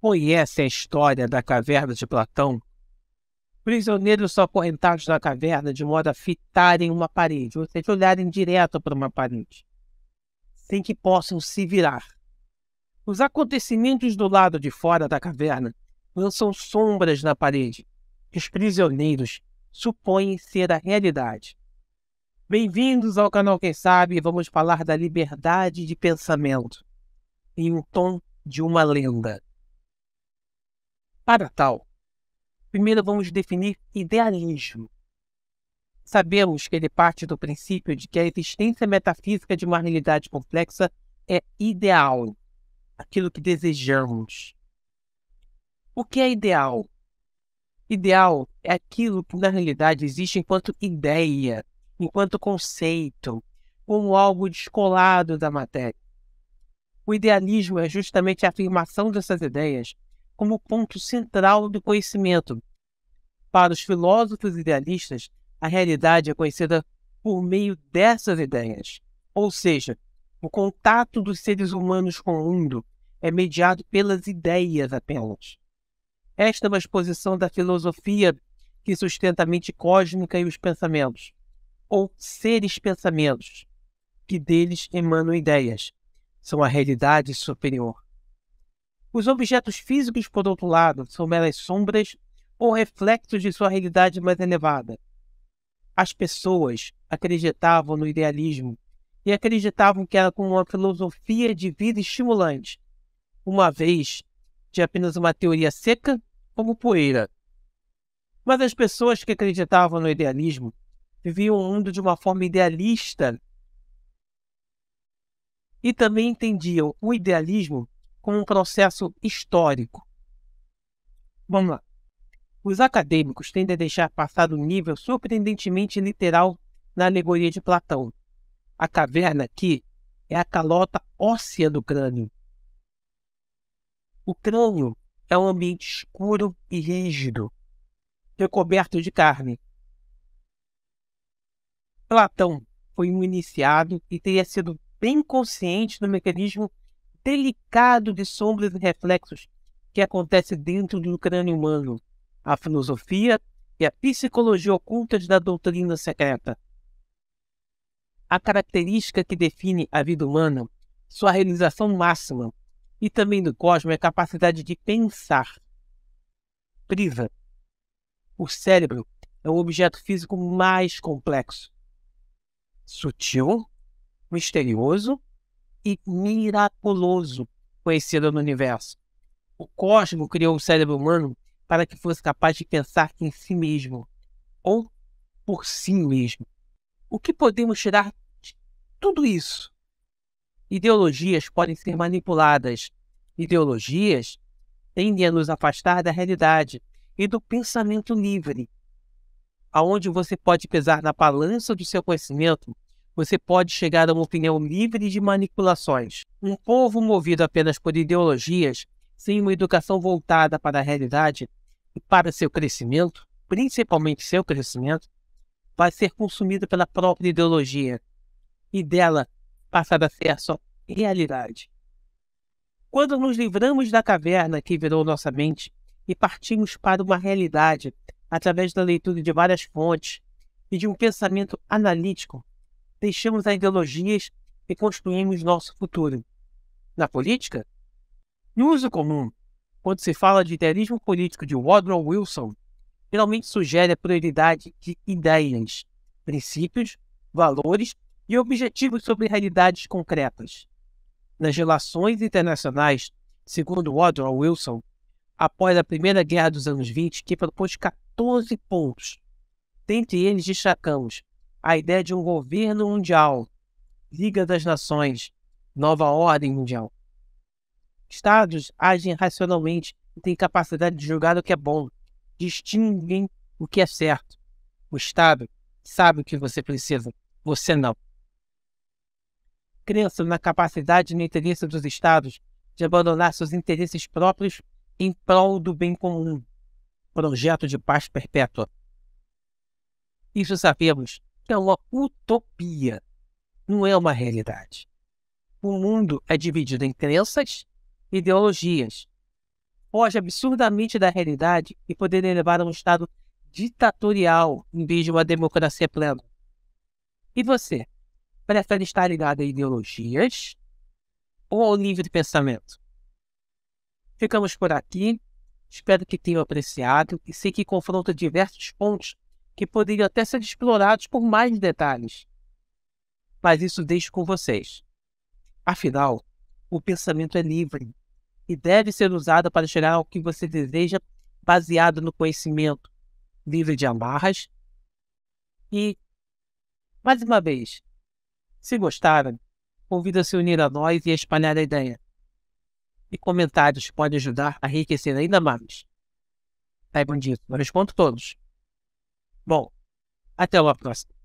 Conhece a história da caverna de Platão? Prisioneiros são acorrentados na caverna de modo a fitarem uma parede, ou seja, olharem direto para uma parede, sem que possam se virar. Os acontecimentos do lado de fora da caverna lançam sombras na parede, que os prisioneiros supõem ser a realidade. Bem-vindos ao canal Quem Sabe, vamos falar da liberdade de pensamento em um tom de uma lenda. Para tal, primeiro vamos definir idealismo. Sabemos que ele parte do princípio de que a existência metafísica de uma realidade complexa é ideal, aquilo que desejamos. O que é ideal? Ideal é aquilo que na realidade existe enquanto ideia, enquanto conceito, como algo descolado da matéria. O idealismo é justamente a afirmação dessas ideias como ponto central do conhecimento. Para os filósofos idealistas, a realidade é conhecida por meio dessas ideias, ou seja, o contato dos seres humanos com o mundo é mediado pelas ideias apenas. Esta é uma exposição da filosofia que sustenta a mente cósmica e os pensamentos, ou seres pensamentos, que deles emanam ideias, são a realidade superior. Os objetos físicos, por outro lado, são meras sombras ou reflexos de sua realidade mais elevada. As pessoas acreditavam no idealismo e acreditavam que era como uma filosofia de vida estimulante, uma vez de apenas uma teoria seca como poeira. Mas as pessoas que acreditavam no idealismo viviam o mundo de uma forma idealista e também entendiam o idealismo com um processo histórico. Vamos lá. Os acadêmicos tendem a deixar passar um nível surpreendentemente literal na alegoria de Platão. A caverna aqui é a calota óssea do crânio. O crânio é um ambiente escuro e rígido, recoberto de carne. Platão foi um iniciado e teria sido bem consciente do mecanismo delicado de sombras e reflexos que acontece dentro do crânio humano, a filosofia e a psicologia ocultas da doutrina secreta. A característica que define a vida humana, sua realização máxima, e também do cosmos é a capacidade de pensar. Priva. O cérebro é o objeto físico mais complexo, sutil, misterioso e miraculoso conhecido no universo. O cosmo criou o cérebro humano para que fosse capaz de pensar em si mesmo, ou por si mesmo. O que podemos tirar de tudo isso? Ideologias podem ser manipuladas. Ideologias tendem a nos afastar da realidade e do pensamento livre, aonde você pode pesar na balança do seu conhecimento você pode chegar a uma opinião livre de manipulações. Um povo movido apenas por ideologias, sem uma educação voltada para a realidade e para seu crescimento, principalmente seu crescimento, vai ser consumido pela própria ideologia e dela passar a ser a sua realidade. Quando nos livramos da caverna que virou nossa mente e partimos para uma realidade através da leitura de várias fontes e de um pensamento analítico, deixamos as ideologias e construímos nosso futuro. Na política? No uso comum, quando se fala de idealismo político de Woodrow Wilson, geralmente sugere a prioridade de ideias, princípios, valores e objetivos sobre realidades concretas. Nas relações internacionais, segundo Woodrow Wilson, após a Primeira Guerra dos anos 20, que propôs 14 pontos. Dentre eles destacamos a ideia de um governo mundial, Liga das Nações, nova ordem mundial. Estados agem racionalmente e têm capacidade de julgar o que é bom, distinguem o que é certo. O Estado sabe o que você precisa, você não. Crença na capacidade e no interesse dos Estados de abandonar seus interesses próprios em prol do bem comum. Projeto de paz perpétua. Isso sabemos, é uma utopia, não é uma realidade. O mundo é dividido em crenças e ideologias. Foge absurdamente da realidade e poderia levar a um estado ditatorial em vez de uma democracia plena. E você? Prefere estar ligado a ideologias ou ao livre pensamento? Ficamos por aqui. Espero que tenham apreciado e sei que confronta diversos pontos que poderiam até ser explorados por mais detalhes. Mas isso deixo com vocês. Afinal, o pensamento é livre e deve ser usado para chegar ao que você deseja baseado no conhecimento, livre de amarras. E, mais uma vez, se gostaram, convido a se unir a nós e a espalhar a ideia. E comentários podem ajudar a enriquecer ainda mais. Saibam disso, eu respondo todos. Bom, até lá próxima.